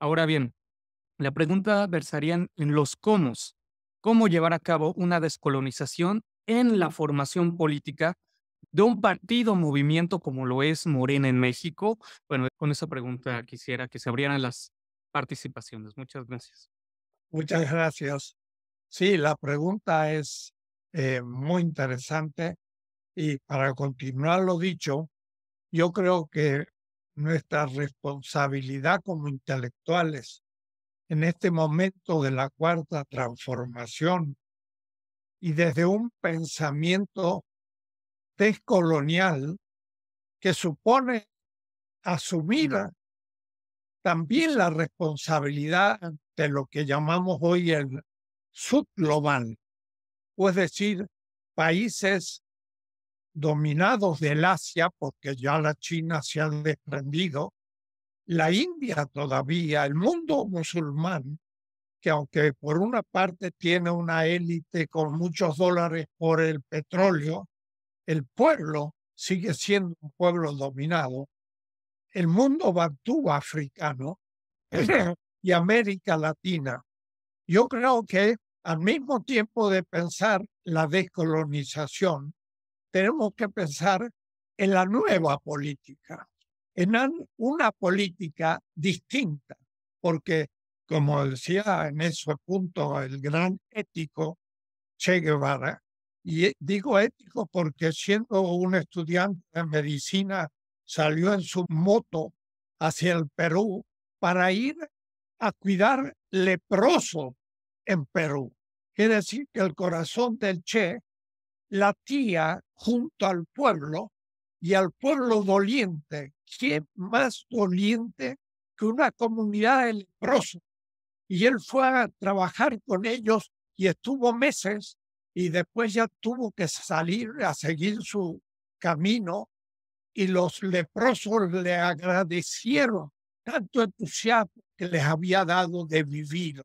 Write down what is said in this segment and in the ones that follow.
Ahora bien, la pregunta versaría en los cómo. ¿Cómo llevar a cabo una descolonización en la formación política de un partido movimiento como lo es Morena en México? Bueno, con esa pregunta quisiera que se abrieran las participaciones. Muchas gracias. Muchas gracias. Sí, la pregunta es eh, muy interesante y para continuar lo dicho, yo creo que nuestra responsabilidad como intelectuales en este momento de la cuarta transformación y desde un pensamiento descolonial que supone asumir también la responsabilidad de lo que llamamos hoy el subglobal, es decir, países dominados del Asia, porque ya la China se ha desprendido, la India todavía, el mundo musulmán, que aunque por una parte tiene una élite con muchos dólares por el petróleo, el pueblo sigue siendo un pueblo dominado. El mundo bantú africano y América Latina. Yo creo que al mismo tiempo de pensar la descolonización, tenemos que pensar en la nueva política, en una política distinta, porque, como decía en ese punto el gran ético Che Guevara, y eh, digo ético porque siendo un estudiante de medicina salió en su moto hacia el Perú para ir a cuidar leproso en Perú. Quiere decir que el corazón del Che la tía junto al pueblo y al pueblo doliente. ¿Qué más doliente que una comunidad de leprosos? Y él fue a trabajar con ellos y estuvo meses y después ya tuvo que salir a seguir su camino y los leprosos le agradecieron tanto entusiasmo que les había dado de vivir.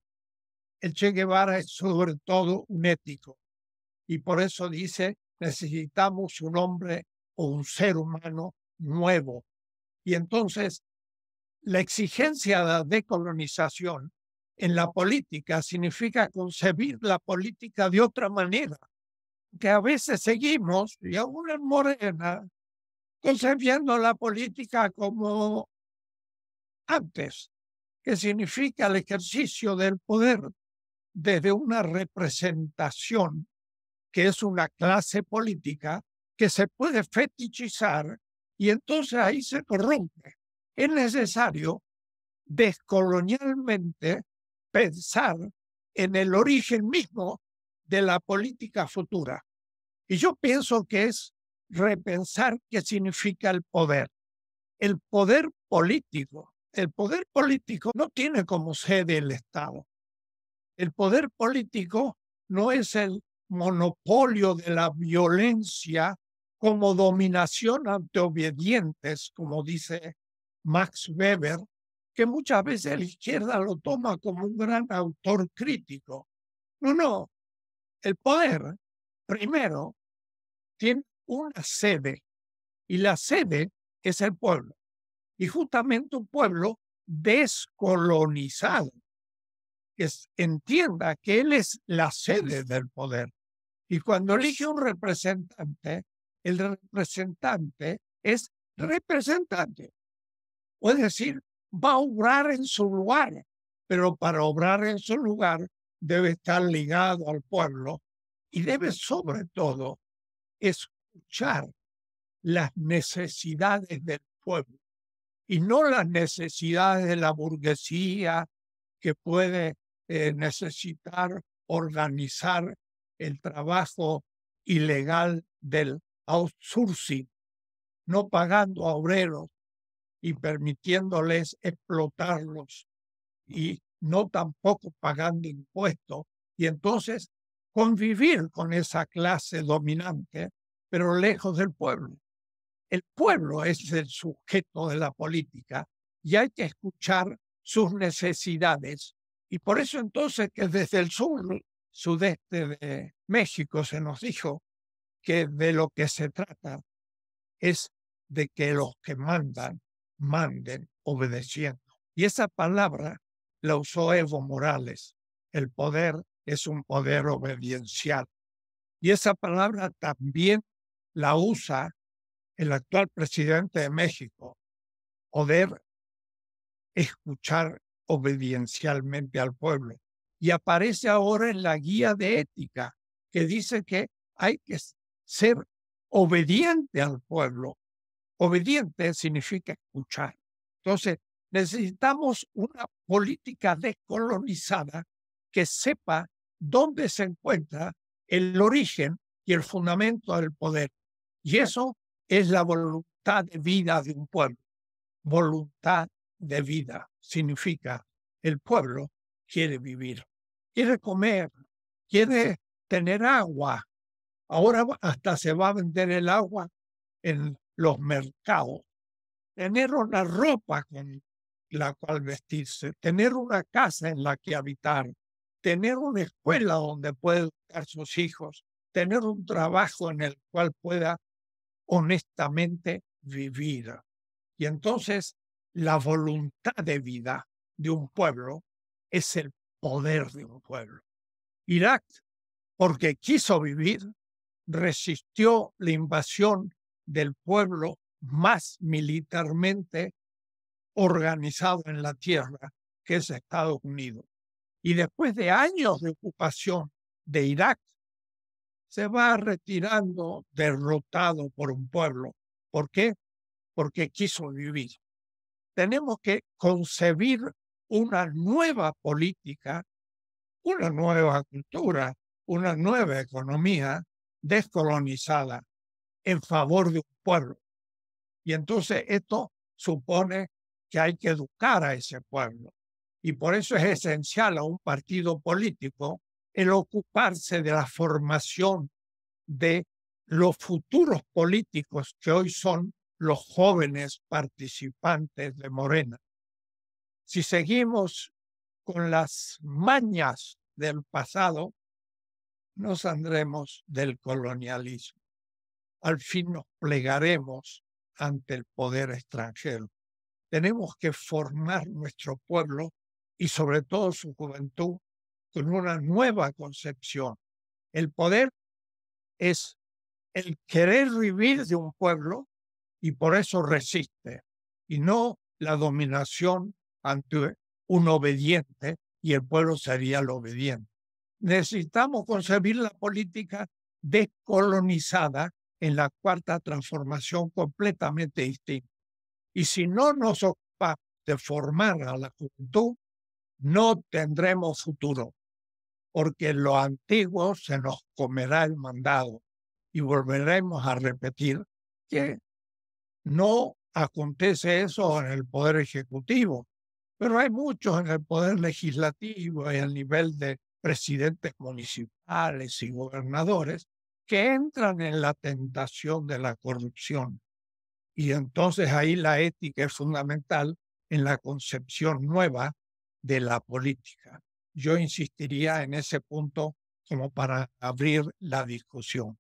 El Che Guevara es sobre todo un ético y por eso dice, necesitamos un hombre o un ser humano nuevo. Y entonces, la exigencia de la decolonización en la política significa concebir la política de otra manera, que a veces seguimos, y aún en Morena, concebiendo la política como antes, que significa el ejercicio del poder desde una representación que es una clase política que se puede fetichizar y entonces ahí se corrompe. Es necesario descolonialmente pensar en el origen mismo de la política futura. Y yo pienso que es repensar qué significa el poder. El poder político. El poder político no tiene como sede el Estado. El poder político no es el monopolio de la violencia como dominación ante obedientes, como dice Max Weber, que muchas veces la izquierda lo toma como un gran autor crítico. No, no. El poder, primero, tiene una sede y la sede es el pueblo. Y justamente un pueblo descolonizado, que entienda que él es la sede del poder. Y cuando elige un representante, el representante es representante. Puede decir, va a obrar en su lugar, pero para obrar en su lugar debe estar ligado al pueblo y debe sobre todo escuchar las necesidades del pueblo y no las necesidades de la burguesía que puede eh, necesitar organizar el trabajo ilegal del outsourcing, no pagando a obreros y permitiéndoles explotarlos y no tampoco pagando impuestos y entonces convivir con esa clase dominante, pero lejos del pueblo. El pueblo es el sujeto de la política y hay que escuchar sus necesidades y por eso entonces que desde el sur, sudeste de México, se nos dijo que de lo que se trata es de que los que mandan, manden obedeciendo. Y esa palabra la usó Evo Morales. El poder es un poder obediencial. Y esa palabra también la usa el actual presidente de México, poder escuchar obediencialmente al pueblo. Y aparece ahora en la guía de ética, que dice que hay que ser obediente al pueblo. Obediente significa escuchar. Entonces, necesitamos una política descolonizada que sepa dónde se encuentra el origen y el fundamento del poder. Y eso es la voluntad de vida de un pueblo, voluntad de vida. Significa, el pueblo quiere vivir, quiere comer, quiere tener agua. Ahora hasta se va a vender el agua en los mercados. Tener una ropa con la cual vestirse, tener una casa en la que habitar, tener una escuela donde puedan educar sus hijos, tener un trabajo en el cual pueda honestamente vivir. Y entonces la voluntad de vida de un pueblo es el poder de un pueblo. Irak, porque quiso vivir, resistió la invasión del pueblo más militarmente organizado en la tierra, que es Estados Unidos. Y después de años de ocupación de Irak, se va retirando derrotado por un pueblo. ¿Por qué? Porque quiso vivir tenemos que concebir una nueva política, una nueva cultura, una nueva economía descolonizada en favor de un pueblo. Y entonces esto supone que hay que educar a ese pueblo. Y por eso es esencial a un partido político el ocuparse de la formación de los futuros políticos que hoy son los jóvenes participantes de Morena. Si seguimos con las mañas del pasado, nos saldremos del colonialismo. Al fin nos plegaremos ante el poder extranjero. Tenemos que formar nuestro pueblo y sobre todo su juventud con una nueva concepción. El poder es el querer vivir de un pueblo y por eso resiste, y no la dominación ante un obediente y el pueblo sería el obediente. Necesitamos concebir la política descolonizada en la cuarta transformación completamente distinta. Y si no nos ocupa de formar a la juventud, no tendremos futuro, porque lo antiguo se nos comerá el mandado y volveremos a repetir que no acontece eso en el Poder Ejecutivo, pero hay muchos en el Poder Legislativo y al nivel de presidentes municipales y gobernadores que entran en la tentación de la corrupción. Y entonces ahí la ética es fundamental en la concepción nueva de la política. Yo insistiría en ese punto como para abrir la discusión.